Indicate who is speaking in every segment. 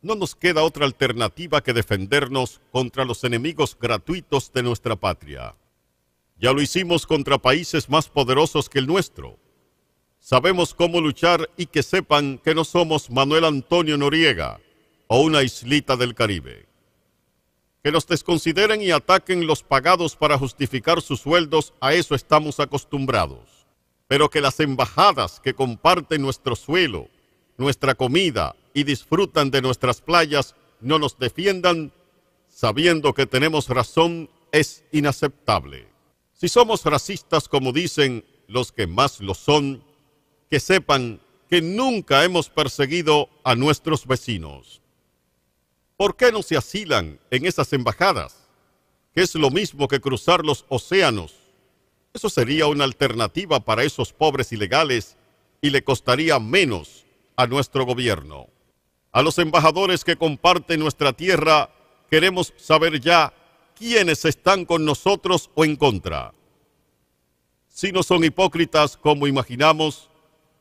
Speaker 1: no nos queda otra alternativa que defendernos contra los enemigos gratuitos de nuestra patria. Ya lo hicimos contra países más poderosos que el nuestro. Sabemos cómo luchar y que sepan que no somos Manuel Antonio Noriega o una islita del Caribe. Que nos desconsideren y ataquen los pagados para justificar sus sueldos, a eso estamos acostumbrados. Pero que las embajadas que comparten nuestro suelo, nuestra comida, y disfrutan de nuestras playas no nos defiendan, sabiendo que tenemos razón, es inaceptable. Si somos racistas, como dicen los que más lo son, que sepan que nunca hemos perseguido a nuestros vecinos. ¿Por qué no se asilan en esas embajadas? Que es lo mismo que cruzar los océanos. Eso sería una alternativa para esos pobres ilegales y le costaría menos a nuestro gobierno. A los embajadores que comparten nuestra tierra, queremos saber ya quiénes están con nosotros o en contra. Si no son hipócritas como imaginamos,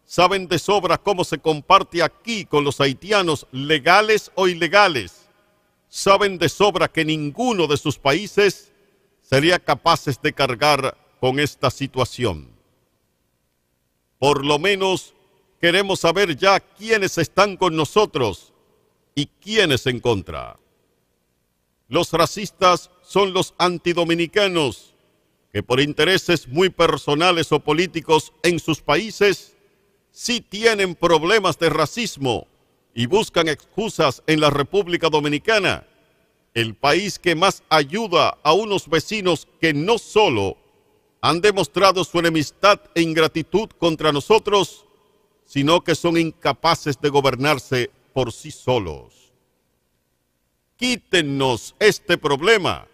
Speaker 1: saben de sobra cómo se comparte aquí con los haitianos legales o ilegales. Saben de sobra que ninguno de sus países sería capaces de cargar con esta situación. Por lo menos Queremos saber ya quiénes están con nosotros y quiénes en contra. Los racistas son los antidominicanos que por intereses muy personales o políticos en sus países sí tienen problemas de racismo y buscan excusas en la República Dominicana, el país que más ayuda a unos vecinos que no solo han demostrado su enemistad e ingratitud contra nosotros, sino que son incapaces de gobernarse por sí solos. Quítenos este problema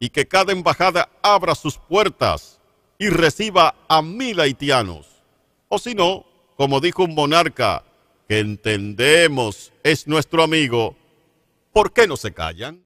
Speaker 1: y que cada embajada abra sus puertas y reciba a mil haitianos. O si no, como dijo un monarca, que entendemos es nuestro amigo, ¿por qué no se callan?